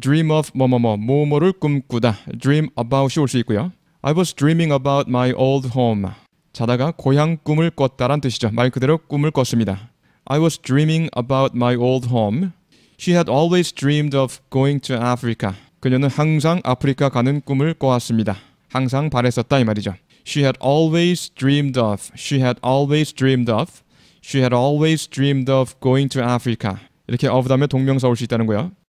dream of 뭐뭐뭐 뭐뭐를 꿈꾸다 dream about이 올 수 있고요. I was dreaming about my old home. 자다가 고향 꿈을 꿨다란 뜻이죠. 말 그대로 꿈을 꿨습니다. I was dreaming about my old home. She had always dreamed of going to Africa. 그녀는 항상 아프리카 가는 꿈을 꿔왔습니다. 항상 바랬었다 이 말이죠. She had always dreamed of. She had always dreamed of. She had always dreamed of going to Africa. 이렇게 of 다음에 동명사 올 수 있다는 거야.